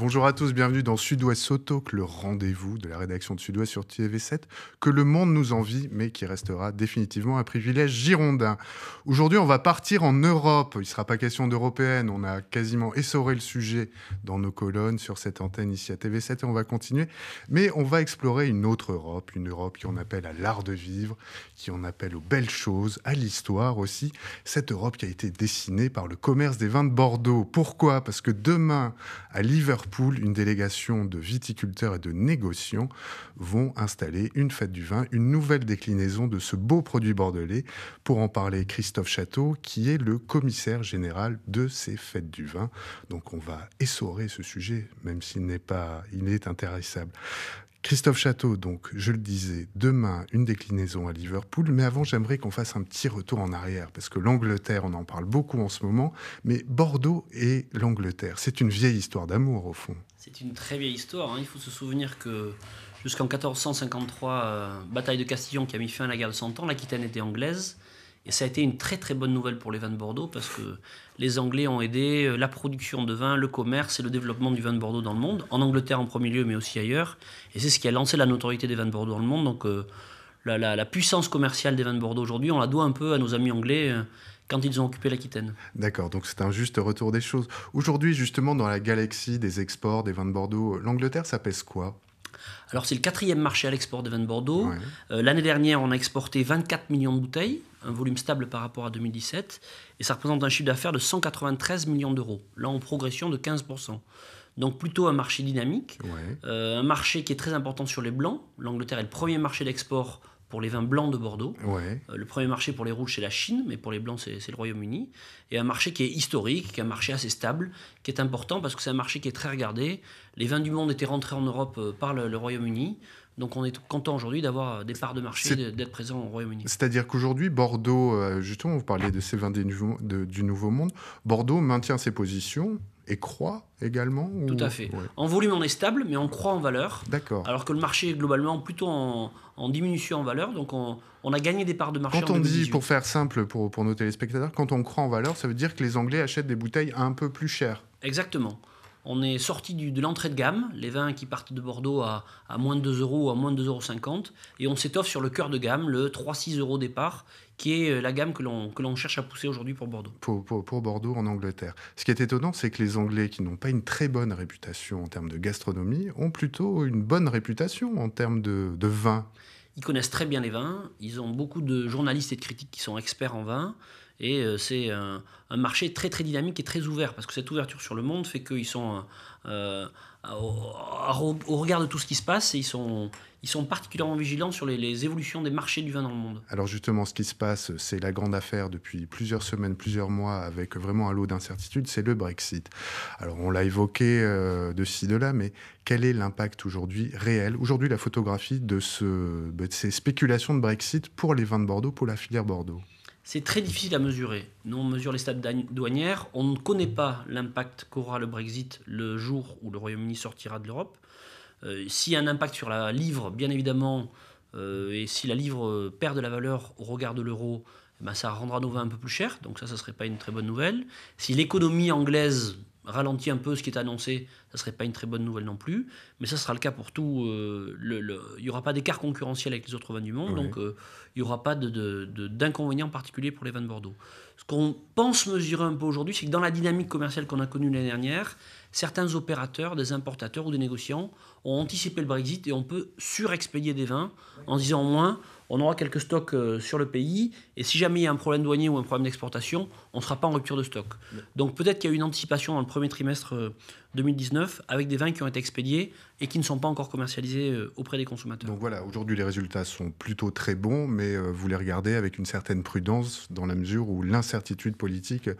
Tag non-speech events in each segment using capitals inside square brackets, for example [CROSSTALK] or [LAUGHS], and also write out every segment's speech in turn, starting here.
Bonjour à tous, bienvenue dans Sud-Ouest que le rendez-vous de la rédaction de Sud-Ouest sur TV7, que le monde nous envie, mais qui restera définitivement un privilège girondin. Aujourd'hui, on va partir en Europe. Il ne sera pas question d'européenne. On a quasiment essoré le sujet dans nos colonnes, sur cette antenne ici à TV7, et on va continuer. Mais on va explorer une autre Europe, une Europe qui on appelle à l'art de vivre, qui on appelle aux belles choses, à l'histoire aussi. Cette Europe qui a été dessinée par le commerce des vins de Bordeaux. Pourquoi Parce que demain, à Liverpool, une délégation de viticulteurs et de négociants vont installer une fête du vin, une nouvelle déclinaison de ce beau produit bordelais. Pour en parler, Christophe Château, qui est le commissaire général de ces fêtes du vin. Donc on va essorer ce sujet, même s'il n'est pas, il est intéressable. Christophe Château, donc, je le disais, demain, une déclinaison à Liverpool. Mais avant, j'aimerais qu'on fasse un petit retour en arrière, parce que l'Angleterre, on en parle beaucoup en ce moment, mais Bordeaux et l'Angleterre, c'est une vieille histoire d'amour, au fond. C'est une très vieille histoire. Hein. Il faut se souvenir que jusqu'en 1453, euh, bataille de Castillon qui a mis fin à la guerre de Cent Ans, l'Aquitaine était anglaise. Et ça a été une très très bonne nouvelle pour les vins de Bordeaux parce que les Anglais ont aidé euh, la production de vin, le commerce et le développement du vin de Bordeaux dans le monde, en Angleterre en premier lieu, mais aussi ailleurs. Et c'est ce qui a lancé la notoriété des vins de Bordeaux dans le monde. Donc euh, la, puissance commerciale des vins de Bordeaux aujourd'hui, on la doit un peu à nos amis anglais. Euh, quand ils ont occupé l'Aquitaine. D'accord, donc c'est un juste retour des choses. Aujourd'hui, justement, dans la galaxie des exports des vins de Bordeaux, l'Angleterre, ça pèse quoi alors c'est le quatrième marché à l'export de Bordeaux. de euh, Bordeaux. L'année dernière, on a exporté 24 millions de bouteilles, un volume stable par rapport à 2017, et ça représente un chiffre d'affaires de 193 millions d'euros, là en progression de 15%. Donc plutôt un marché dynamique, euh, un marché qui est très important sur les blancs. L'Angleterre est le premier marché d'export pour les vins blancs de Bordeaux. Euh, le premier marché pour les rouges, c'est la Chine, mais pour les blancs, c'est le Royaume-Uni. Et un marché qui est historique, qui est un marché assez stable, qui est important parce que c'est un marché qui est très regardé. Les vins du monde étaient rentrés en Europe euh, par le, Royaume-Uni. Donc on est content aujourd'hui d'avoir euh, des parts de marché, d'être présent au Royaume-Uni. C'est-à-dire qu'aujourd'hui, Bordeaux, justement, vous parliez de ces vins du nouveau Monde, Bordeaux maintient ses positions, et croit également Tout à fait. En volume, on est stable, mais on croit en valeur. D'accord. Alors que le marché est globalement plutôt en, diminution en valeur. Donc, on, a gagné des parts de marché. Quand on dit, pour faire simple pour, pour nos téléspectateurs, quand on croit en valeur, ça veut dire que les Anglais achètent des bouteilles un peu plus chères. Exactement. On est sorti du, de l'entrée de gamme, les vins qui partent de Bordeaux à, moins de 2 euros, à moins de 2,50 euros, et on s'étoffe sur le cœur de gamme, le 3-6 euros départ, qui est euh, la gamme que l'on cherche à pousser aujourd'hui pour Bordeaux. Pour, Bordeaux en Angleterre. Ce qui est étonnant, c'est que les Anglais, qui n'ont pas une très bonne réputation en termes de gastronomie, ont plutôt une bonne réputation en termes de, de vin. Ils connaissent très bien les vins, ils ont beaucoup de journalistes et de critiques qui sont experts en vin. Et euh, c'est un, marché très très dynamique et très ouvert, parce que cette ouverture sur le monde fait qu'ils sont euh, euh, au, regard de tout ce qui se passe, et ils sont, ils sont particulièrement vigilants sur les, évolutions des marchés du vin dans le monde. Alors justement, ce qui se passe, c'est la grande affaire depuis plusieurs semaines, plusieurs mois, avec vraiment un lot d'incertitudes, c'est le Brexit. Alors on l'a évoqué de ci, de là, mais quel est l'impact aujourd'hui réel, aujourd'hui la photographie de, ce, de ces spéculations de Brexit pour les vins de Bordeaux, pour la filière Bordeaux c'est très difficile à mesurer. Nous, on mesure les stades douanières. On ne connaît pas l'impact qu'aura le Brexit le jour où le Royaume-Uni sortira de l'Europe. Euh, s'il y a un impact sur la livre, bien évidemment, euh, et si la livre perd de la valeur au regard de l'euro, eh ben, ça rendra nos vins un peu plus chers. Donc ça, ça ne serait pas une très bonne nouvelle. Si l'économie anglaise ralentit un peu ce qui est annoncé, ça serait pas une très bonne nouvelle non plus. Mais ça sera le cas pour tout. Euh, le, il n'y aura pas d'écart concurrentiel avec les autres vins du monde, donc euh, il n'y aura pas d'inconvénient de, de, pour les vins de Bordeaux. Ce qu'on pense mesurer un peu aujourd'hui, c'est que dans la dynamique commerciale qu'on a connue l'année dernière, certains opérateurs, des importateurs ou des négociants ont anticipé le Brexit et on peut surexpédier des vins en disant au moins on aura quelques stocks euh, sur le pays, et si jamais il y a un problème douanier ou un problème d'exportation, on ne sera pas en rupture de stock. Donc peut-être qu'il y a eu une anticipation dans le premier trimestre euh, 2019 avec des vins qui ont été expédiés et qui ne sont pas encore commercialisés euh, auprès des consommateurs. Donc voilà, aujourd'hui les résultats sont plutôt très bons, mais euh, vous les regardez avec une certaine prudence dans la mesure où l'incertitude politique.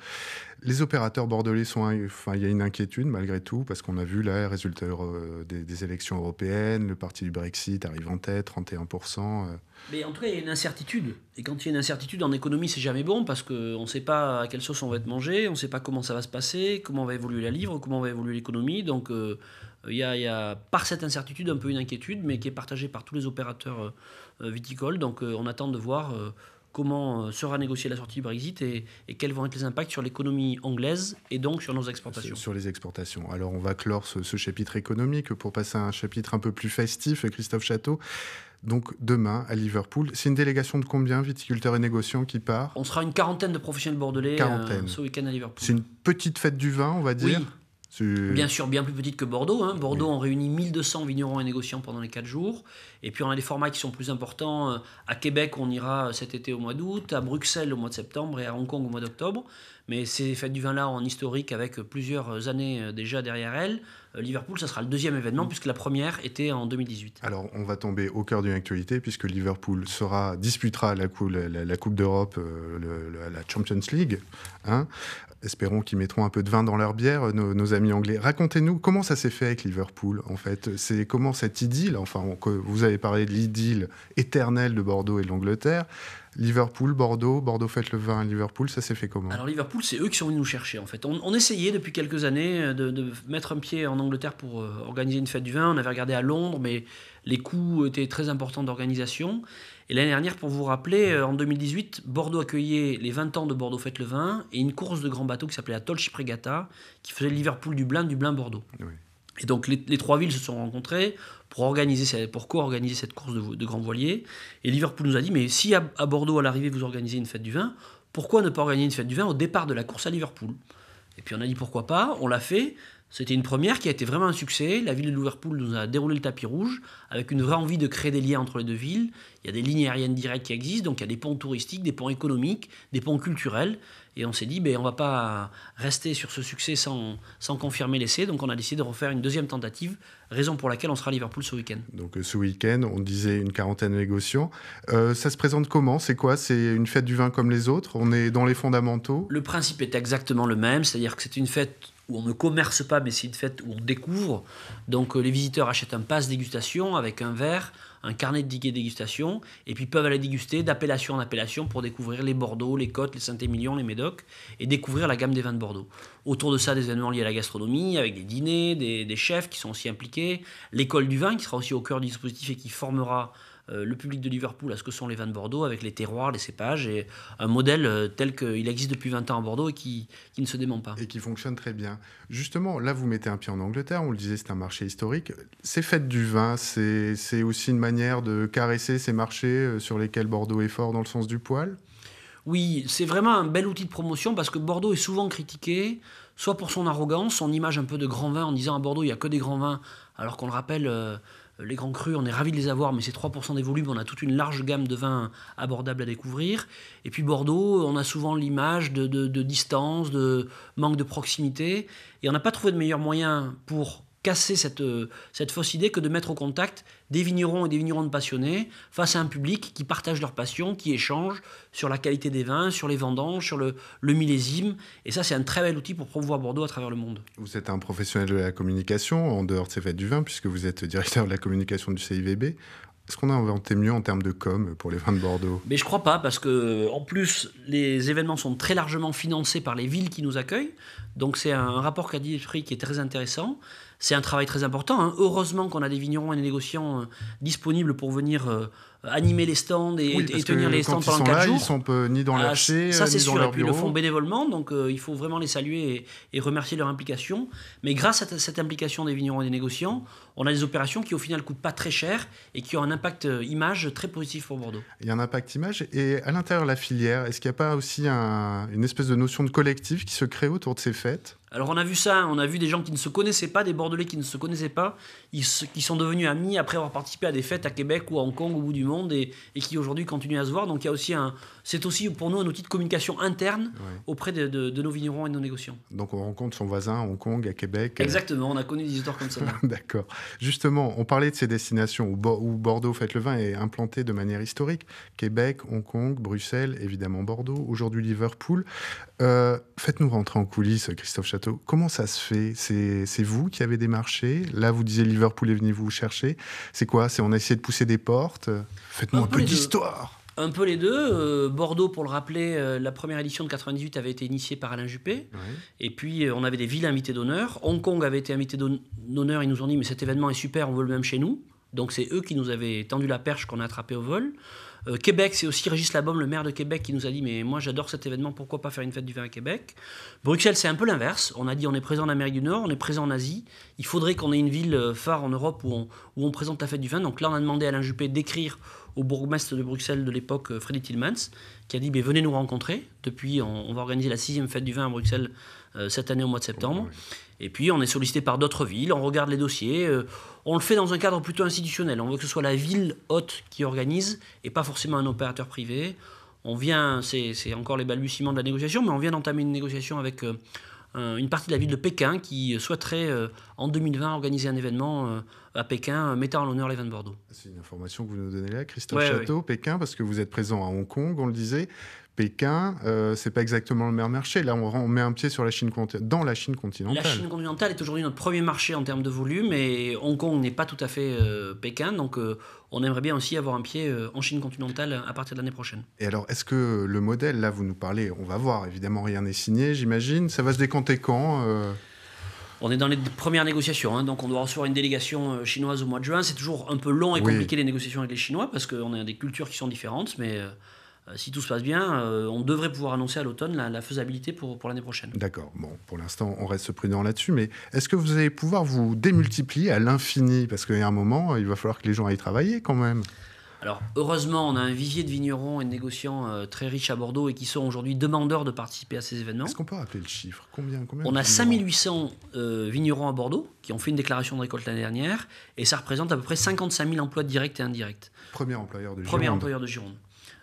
Les opérateurs bordelais sont, enfin il y a une inquiétude malgré tout parce qu'on a vu les résultats euh, des, des, élections européennes, le parti du Brexit arrive en tête, 31%. Mais en tout cas il y a une incertitude et quand il y a une incertitude en économie c'est jamais bon parce qu'on ne sait pas à quelle sauce on va être mangé, on ne sait pas comment ça va se passer, comment va évoluer la livre, comment va évoluer économie. Donc, euh, il y, a, par cette incertitude un peu une inquiétude, mais qui est partagée par tous les opérateurs euh, euh, viticoles. Donc, on attend de voir comment sera négociée la sortie du Brexit et, quels vont être les impacts sur l'économie anglaise et donc sur nos exportations. Sur les exportations. Alors on va clore ce, chapitre économique pour passer à un chapitre un peu plus festif, Christophe Château. Donc demain à Liverpool, c'est une délégation de combien viticulteurs et négociants qui part On sera une quarantaine de professionnels bordelais ce week-end à Liverpool. C'est une petite fête du vin, on va dire. Bien sûr, bien plus petite que Bordeaux. Hein. Bordeaux, on réunit 1200 vignerons et négociants pendant les 4 jours. Et puis, on a des formats qui sont plus importants. Euh, à Québec, on ira cet été au mois d'août, à Bruxelles au mois de septembre et à Hong Kong au mois d'octobre. Mais ces fêtes du vin-là en historique, avec plusieurs années euh, déjà derrière elles, euh, Liverpool, ça sera le deuxième événement, mm. puisque la première était en 2018. Alors, on va tomber au cœur d'une actualité, puisque Liverpool sera, disputera la, la, Coupe d'Europe, la Champions League, hein, espérons qu'ils mettront un peu de vin dans leur bière, nos, amis anglais. Racontez-nous comment ça s'est fait avec Liverpool, en fait. C'est comment cette idylle, enfin, vous avez parlé de l'idylle éternelle de Bordeaux et de l'Angleterre. Liverpool, Bordeaux, Bordeaux fête le vin, Liverpool, ça s'est fait comment Alors Liverpool, c'est eux qui sont venus nous chercher en fait. On, essayait depuis quelques années euh, de, mettre un pied en Angleterre pour euh, organiser une fête du vin. On avait regardé à Londres, mais les coûts étaient très importants d'organisation. Et l'année dernière, pour vous rappeler, euh, en 2018, Bordeaux accueillait les 20 ans de Bordeaux Fête le Vin et une course de grand bateau qui s'appelait la Tolchipregata, qui faisait liverpool du Dublin-Bordeaux. Et donc les, trois villes se sont rencontrées pour organiser, pour co-organiser cette course de, de grands voiliers. Et Liverpool nous a dit, mais si à Bordeaux, à l'arrivée, vous organisez une fête du vin, pourquoi ne pas organiser une fête du vin au départ de la course à Liverpool Et puis on a dit pourquoi pas, on l'a fait. C'était une première qui a été vraiment un succès. La ville de Liverpool nous a déroulé le tapis rouge avec une vraie envie de créer des liens entre les deux villes. Il y a des lignes aériennes directes qui existent, donc il y a des ponts touristiques, des ponts économiques, des ponts culturels. Et on s'est dit, ben, on ne va pas rester sur ce succès sans, sans confirmer l'essai. Donc on a décidé de refaire une deuxième tentative, raison pour laquelle on sera à Liverpool ce week-end. Donc euh, ce week-end, on disait une quarantaine de négociants. Euh, ça se présente comment C'est quoi C'est une fête du vin comme les autres On est dans les fondamentaux Le principe est exactement le même, c'est-à-dire que c'est une fête où on ne commerce pas, mais c'est une fête où on découvre. Donc euh, les visiteurs achètent un pass dégustation avec un verre, un carnet de tickets dégustation, et puis peuvent aller déguster d'appellation en appellation pour découvrir les Bordeaux, les Côtes, les Saint-Émilion, les Médocs, et découvrir la gamme des vins de Bordeaux. Autour de ça, des événements liés à la gastronomie, avec des dîners, des, des chefs qui sont aussi impliqués, l'école du vin qui sera aussi au cœur du dispositif et qui formera euh, le public de Liverpool à ce que sont les vins de Bordeaux avec les terroirs, les cépages et un modèle euh, tel qu'il existe depuis 20 ans à Bordeaux et qui, ne se dément pas. Et qui fonctionne très bien. Justement, là, vous mettez un pied en Angleterre, on le disait, c'est un marché historique. C'est fait du vin, c'est aussi une manière de caresser ces marchés euh, sur lesquels Bordeaux est fort dans le sens du poil oui, c'est vraiment un bel outil de promotion parce que Bordeaux est souvent critiqué, soit pour son arrogance, son image un peu de grand vin en disant à Bordeaux il n'y a que des grands vins, alors qu'on le rappelle, les grands crus, on est ravis de les avoir, mais c'est 3% des volumes, on a toute une large gamme de vins abordables à découvrir. Et puis Bordeaux, on a souvent l'image de, de distance, de manque de proximité. Et on n'a pas trouvé de meilleur moyen pour casser cette, euh, cette fausse idée que de mettre au contact des vignerons et des vignerons de passionnés face à un public qui partage leur passion, qui échange sur la qualité des vins, sur les vendanges, sur le, le millésime. Et ça, c'est un très bel outil pour promouvoir Bordeaux à travers le monde. Vous êtes un professionnel de la communication, en dehors de ces fêtes du vin, puisque vous êtes directeur de la communication du CIVB. Est-ce qu'on a inventé mieux en termes de com pour les vins de Bordeaux Mais je crois pas, parce que euh, en plus, les événements sont très largement financés par les villes qui nous accueillent. Donc c'est un rapport qualité-prix qui est très intéressant c'est un travail très important. Hein. Heureusement qu'on a des vignerons et des négociants euh, disponibles pour venir euh, animer les stands et, tenir les stands pendant 4 jours. Ils sont peu, ni dans ah, euh, leur Ça, c'est sûr. Et puis, ils le font bénévolement. Donc, il faut vraiment les saluer et, remercier leur implication. Mais grâce à cette implication des vignerons et des négociants, on a des opérations qui, au final, coûtent pas très cher et qui ont un impact image très positif pour Bordeaux. Il y a un impact image. Et à l'intérieur de la filière, est-ce qu'il n'y a pas aussi une espèce de notion de collectif qui se crée autour de ces fêtes alors on a vu ça, on a vu des gens qui ne se connaissaient pas, des Bordelais qui ne se connaissaient pas, qui sont devenus amis après avoir participé à des fêtes à Québec ou à Hong Kong au bout du monde et, qui aujourd'hui continuent à se voir. Donc il y aussi un, c'est aussi pour nous un outil de communication interne auprès de, nos vignerons et de nos négociants. Donc on rencontre son voisin à Hong Kong, à Québec. Euh. Exactement, on a connu des histoires comme ça. [LAUGHS] D'accord. Justement, on parlait de ces destinations où, Bordeaux Fête le Vin est implanté de manière historique. Québec, Hong Kong, Bruxelles, évidemment Bordeaux, aujourd'hui Liverpool. Euh, faites-nous rentrer en coulisses, Christophe Château Comment ça se fait C'est vous qui avez démarché Là, vous disiez Liverpool est venu vous chercher. C'est quoi C'est on a essayé de pousser des portes Faites-nous un, peu, d'histoire un peu les deux. Euh, Bordeaux, pour le rappeler, euh, la première édition de 98 avait été initiée par Alain Juppé. Et puis, euh, on avait des villes invitées d'honneur. Hong Kong avait été invité d'honneur. Ils nous ont dit, mais cet événement est super, on veut le même chez nous. Donc c'est eux qui nous avaient tendu la perche qu'on a attrapé au vol. Euh, Québec, c'est aussi Régis Labaume, le maire de Québec, qui nous a dit Mais moi j'adore cet événement, pourquoi pas faire une fête du vin à Québec Bruxelles, c'est un peu l'inverse. On a dit On est présent en Amérique du Nord, on est présent en Asie. Il faudrait qu'on ait une ville euh, phare en Europe où on, présente la fête du vin. Donc là, on a demandé à Alain Juppé d'écrire au bourgmestre de Bruxelles de l'époque, euh, Freddy Tillmans, qui a dit mais Venez nous rencontrer. Depuis, on, va organiser la sixième fête du vin à Bruxelles cette année au mois de septembre. Et puis on est sollicité par d'autres villes, on regarde les dossiers, euh, on le fait dans un cadre plutôt institutionnel. On veut que ce soit la ville haute qui organise et pas forcément un opérateur privé. On vient, c'est encore les balbutiements de la négociation, mais on vient d'entamer une négociation avec euh, une partie de la ville de Pékin qui souhaiterait euh, en 2020 organiser un événement à Pékin mettant en l'honneur les vins de Bordeaux. C'est une information que vous nous donnez là, Christophe Château, Pékin, parce que vous êtes présent à Hong Kong, on le disait, Pékin, ce euh, c'est pas exactement le meilleur marché. Là, on, met un pied sur la Chine dans la Chine continentale. La Chine continentale est aujourd'hui notre premier marché en termes de volume et Hong Kong n'est pas tout à fait euh, Pékin, donc euh, on aimerait bien aussi avoir un pied en Chine continentale à partir de l'année prochaine. Et alors, est-ce que le modèle, là, vous nous parlez, on va voir, évidemment, rien n'est signé, j'imagine, ça va se décompter quand on est dans les premières négociations, hein. donc on doit recevoir une délégation chinoise au mois de juin. C'est toujours un peu long et compliqué les négociations avec les Chinois parce qu'on a des cultures qui sont différentes, mais euh, si tout se passe bien, euh, on devrait pouvoir annoncer à l'automne la, faisabilité pour, pour l'année prochaine. D'accord. Bon, pour l'instant, on reste prudent là-dessus, mais est-ce que vous allez pouvoir vous démultiplier à l'infini Parce qu'à un moment, il va falloir que les gens aillent travailler quand même. Alors, heureusement, on a un vivier de vignerons et de négociants euh, très riches à Bordeaux et qui sont aujourd'hui demandeurs de participer à ces événements. Est-ce qu'on peut rappeler le chiffre combien, On a 5800 vignerons à Bordeaux qui ont fait une déclaration de récolte l'année dernière et ça représente à peu près 55 000 emplois directs et indirects. Premier employeur de Gironde. Premier employeur de Gironde.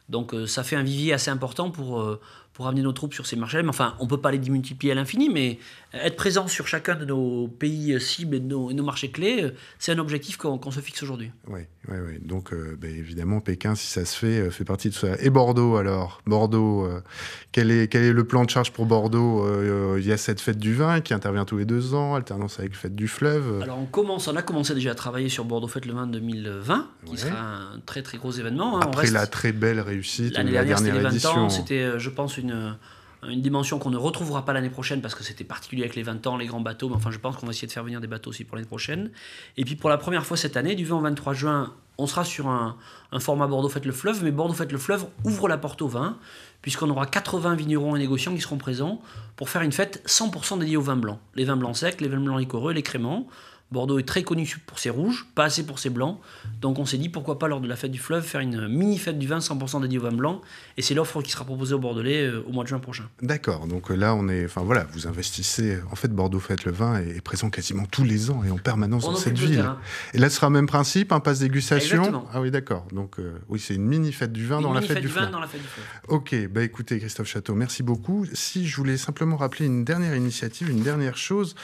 Donc euh, ça fait un vivier assez important pour, euh, pour amener nos troupes sur ces marchés. Mais enfin, on ne peut pas les démultiplier à l'infini, mais être présent sur chacun de nos pays cibles et de nos, marchés clés, c'est un objectif qu'on se fixe aujourd'hui. Oui, oui, oui. Donc, euh, ben, évidemment, Pékin, si ça se fait, euh, fait partie de ça. Et Bordeaux, alors Bordeaux, euh, quel, est, quel est le plan de charge pour Bordeaux Il y a cette fête du vin qui intervient tous les deux ans, alternance avec fête du fleuve. Alors, on, commence, on a commencé déjà à travailler sur Bordeaux Fête le vin 2020, qui sera un très, très gros événement. Hein. Après la très belle réussite. de dernière, dernière édition. C'était, je pense, une euh, une, dimension qu'on ne retrouvera pas l'année prochaine parce que c'était particulier avec les 20 ans, les grands bateaux. Mais enfin, je pense qu'on va essayer de faire venir des bateaux aussi pour l'année prochaine. Et puis pour la première fois cette année, du 20 au 23 juin, on sera sur un, format Bordeaux Fête le Fleuve. Mais Bordeaux Fête le Fleuve ouvre la porte au vin, puisqu'on aura 80 vignerons et négociants qui seront présents pour faire une fête 100% dédiée aux vin blancs. Les vins blancs secs, les vins blancs liquoreux, les créments. Bordeaux est très connu pour ses rouges, pas assez pour ses blancs. Donc on s'est dit pourquoi pas lors de la fête du fleuve faire une mini fête du vin 100% dédiée au vin blanc. Et c'est l'offre qui sera proposée aux Bordelais euh, au mois de juin prochain. D'accord. Donc euh, là on est, enfin voilà, vous investissez. En fait Bordeaux fête le vin est présent quasiment tous les ans et en permanence dans cette ville. Et là ce sera le même principe, un passe dégustation. Ah oui d'accord. Donc euh, oui c'est une mini fête du vin, dans, la fête, fête du vin dans la fête du fleuve. Ok. Bah écoutez Christophe Château, merci beaucoup. Si je voulais simplement rappeler une dernière initiative, une dernière chose,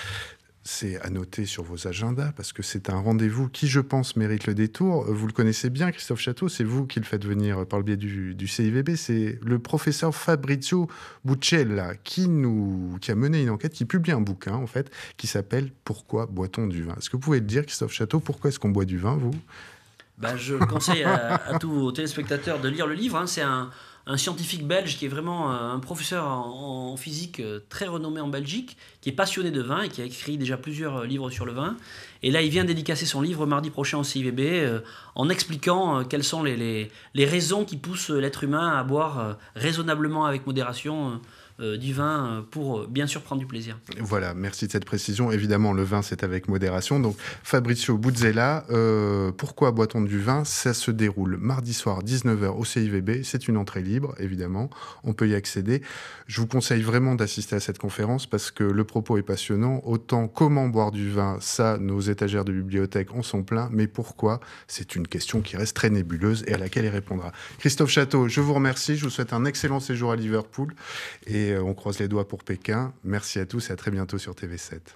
c'est à noter sur vos agendas parce que c'est un rendez-vous qui, je pense, mérite le détour. Euh, vous le connaissez bien, Christophe Château, c'est vous qui le faites venir euh, par le biais du, CIVB. C'est le professeur Fabrizio Buccella qui, nous, qui a mené une enquête, qui publie un bouquin, en fait, qui s'appelle Pourquoi boit-on du vin Est-ce que vous pouvez dire, Christophe Château, pourquoi est-ce qu'on boit du vin, vous ben, Je conseille à, tous vos téléspectateurs de lire le livre. Hein. C'est un un scientifique belge qui est vraiment euh, un professeur en, physique euh, très renommé en Belgique, qui est passionné de vin et qui a écrit déjà plusieurs euh, livres sur le vin. Et là, il vient dédicacer son livre mardi prochain au CIVB en expliquant quelles sont les, raisons qui poussent l'être humain à boire raisonnablement avec modération euh, du vin euh, pour euh, bien sûr prendre du plaisir. Voilà, merci de cette précision. Évidemment, le vin, c'est avec modération. Donc, Fabrizio Buzzella, pourquoi boit-on du vin Ça se déroule mardi soir, 19h au CIVB. C'est une entrée libre, évidemment. On peut y accéder. Je vous conseille vraiment d'assister à cette conférence parce que le propos est passionnant. Autant comment boire du vin, ça, nos étagères de bibliothèque en sont pleins. Mais pourquoi C'est une question qui reste très nébuleuse et à laquelle il répondra. Christophe Château, je vous remercie. Je vous souhaite un excellent séjour à Liverpool. Et euh, on croise les doigts pour Pékin. Merci à tous et à très bientôt sur TV7.